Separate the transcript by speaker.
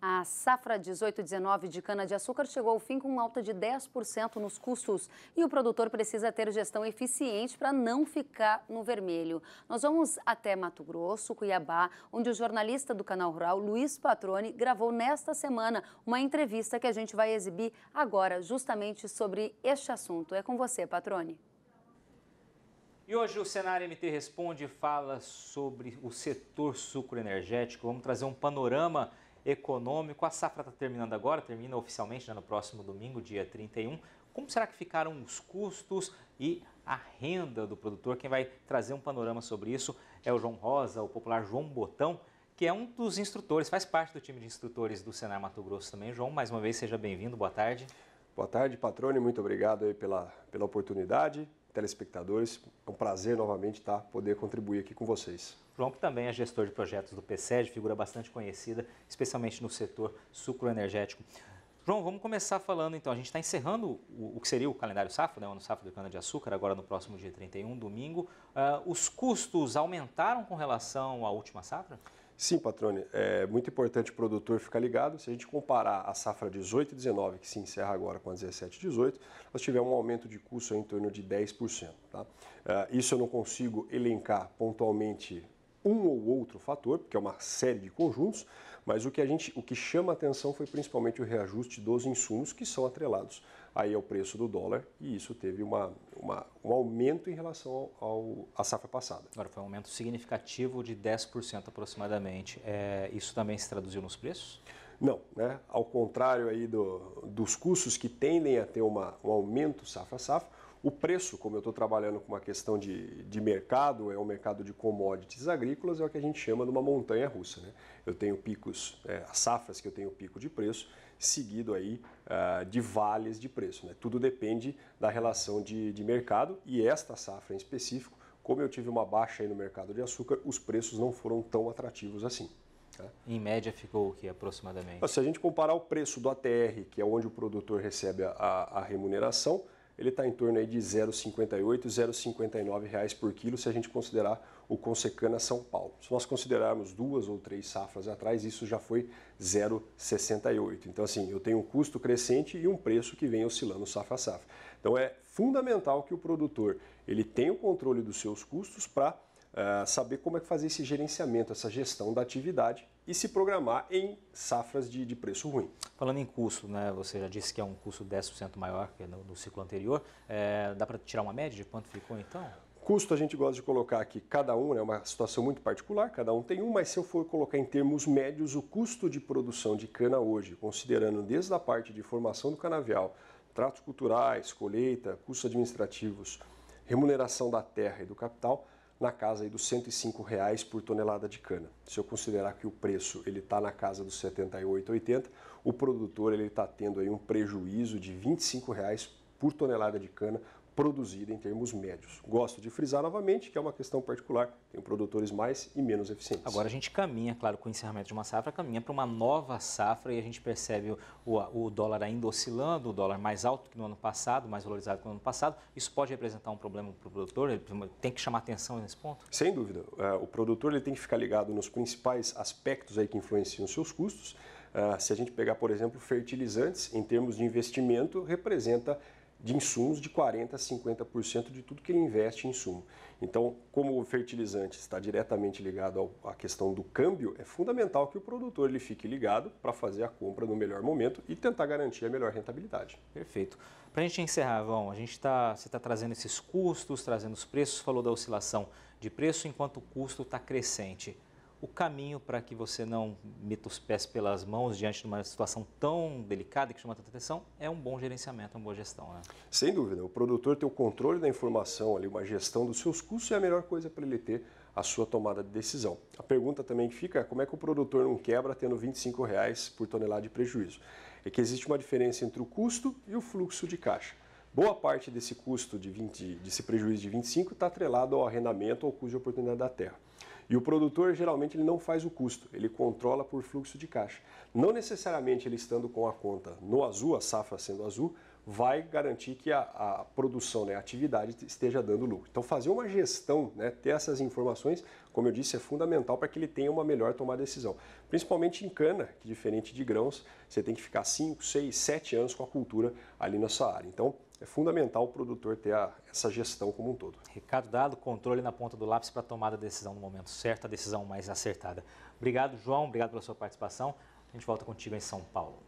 Speaker 1: A safra 18-19 de cana-de-açúcar chegou ao fim com alta de 10% nos custos e o produtor precisa ter gestão eficiente para não ficar no vermelho. Nós vamos até Mato Grosso, Cuiabá, onde o jornalista do canal Rural, Luiz Patrone, gravou nesta semana uma entrevista que a gente vai exibir agora, justamente sobre este assunto. É com você, Patrone. E hoje o Cenário MT Responde fala sobre o setor sucroenergético. Vamos trazer um panorama econômico. A safra está terminando agora, termina oficialmente né, no próximo domingo, dia 31. Como será que ficaram os custos e a renda do produtor? Quem vai trazer um panorama sobre isso é o João Rosa, o popular João Botão, que é um dos instrutores, faz parte do time de instrutores do Senar Mato Grosso também. João, mais uma vez, seja bem-vindo, boa tarde.
Speaker 2: Boa tarde, patrone, muito obrigado aí pela, pela oportunidade telespectadores. É um prazer novamente tá, poder contribuir aqui com vocês.
Speaker 1: João, que também é gestor de projetos do PSED, figura bastante conhecida, especialmente no setor sucroenergético. João, vamos começar falando então. A gente está encerrando o, o, que seria o calendário safra, né, o ano safra do cana-de-açúcar, agora no próximo dia 31, domingo. Uh, os custos aumentaram com relação à última safra?
Speaker 2: Sim, Patrone, é muito importante o produtor ficar ligado. Se a gente comparar a safra 18 e 19, que se encerra agora com a 17 e 18, nós tivemos um aumento de custo em torno de 10%. Tá? É, isso eu não consigo elencar pontualmente um ou outro fator, porque é uma série de conjuntos, mas o que a gente, o que chama atenção foi principalmente o reajuste dos insumos que são atrelados aí ao preço do dólar e isso teve uma, uma um aumento em relação ao, ao, à safra passada.
Speaker 1: Agora foi um aumento significativo de 10% aproximadamente. É, isso também se traduziu nos preços?
Speaker 2: Não, né? Ao contrário aí do, dos custos que tendem a ter uma, um aumento safra safra, o preço, como eu estou trabalhando com uma questão de, de mercado, é um mercado de commodities agrícolas, é o que a gente chama de uma montanha russa. Né? Eu tenho picos, é, as safras que eu tenho pico de preço, seguido aí uh, de vales de preço. Né? Tudo depende da relação de, de mercado e esta safra em específico, como eu tive uma baixa aí no mercado de açúcar, os preços não foram tão atrativos assim. Tá? Em média ficou o que aproximadamente? Se a gente comparar o preço do ATR, que é onde o produtor recebe a, a remuneração, ele está em torno aí de 0,58, 0,59 reais por quilo se a gente considerar o Consecana São Paulo. Se nós considerarmos duas ou três safras atrás, isso já foi 0,68. Então assim, eu tenho um custo crescente e um preço que vem oscilando safra a safra. Então é fundamental que o produtor ele tenha o controle dos seus custos para uh, eh, saber como é que fazer esse gerenciamento, essa gestão da atividade e se programar em safras de, de preço ruim. Falando em custo, né, você já disse que é um custo 10% maior que no, no
Speaker 1: ciclo anterior, é, dá para tirar uma média de quanto ficou então?
Speaker 2: Custo a gente gosta de colocar aqui, cada um, né, é né, uma situação muito particular, cada um tem um, mas se eu for colocar em termos médios, o custo de produção de cana hoje, considerando desde a parte de formação do canavial, tratos culturais, colheita, custos administrativos, remuneração da terra e do capital, na casa aí dos 105 reais por tonelada de cana. Se eu considerar que o preço ele está na casa dos 78,80, o produtor ele está tendo aí um prejuízo de 25 reais por tonelada de cana produzida em termos médios. Gosto de frisar novamente que é uma questão particular, tem produtores mais e menos eficientes. Agora a
Speaker 1: gente caminha, claro, com o encerramento de uma safra, caminha para uma nova safra e a gente percebe o, o dólar ainda oscilando, o dólar mais alto que no ano passado, mais valorizado que no ano passado. Isso pode representar um problema para o produtor? Ele tem que chamar atenção nesse ponto?
Speaker 2: Sem dúvida. É, o produtor ele tem que ficar ligado nos principais aspectos aí que influenciam os seus custos. É, se a gente pegar, por exemplo, fertilizantes, em termos de investimento, representa de insumos de 40% a 50% de tudo que ele investe em insumo. Então, como o fertilizante está diretamente ligado ao, à questão do câmbio, é fundamental que o produtor ele fique ligado para fazer a compra no melhor momento e tentar garantir a melhor rentabilidade. Perfeito. Para a gente
Speaker 1: encerrar, Vão, a gente tá, você está trazendo esses custos, trazendo os preços, falou da oscilação de preço enquanto o custo está crescente o caminho para que você não meta os pés pelas mãos diante de uma situação tão delicada que chama tanta atenção é um bom gerenciamento, uma boa gestão. Né?
Speaker 2: Sem dúvida. O produtor ter o controle da informação, ali, uma gestão dos seus custos é a melhor coisa para ele ter a sua tomada de decisão. A pergunta também que fica é como é que o produtor não quebra tendo R$ 25 reais por tonelada de prejuízo? É que existe uma diferença entre o custo e o fluxo de caixa. Boa parte desse custo, de 20, desse prejuízo de 25, está atrelado ao arrendamento ou custo de oportunidade da terra. E o produtor geralmente ele não faz o custo, ele controla por fluxo de caixa. Não necessariamente ele estando com a conta no azul, a safra sendo azul, vai garantir que a, a produção, né, a atividade esteja dando lucro. Então fazer uma gestão, né, ter essas informações, como eu disse, é fundamental para que ele tenha uma melhor tomada de decisão. Principalmente em cana, que diferente de grãos, você tem que ficar 5, 6, 7 anos com a cultura ali na sua área. Então é fundamental o produtor ter a, essa gestão como um todo.
Speaker 1: Recado dado,
Speaker 2: controle na ponta do lápis para
Speaker 1: tomar a decisão no momento certo, a decisão mais acertada. Obrigado, João, obrigado pela sua participação. A gente volta contigo em São Paulo.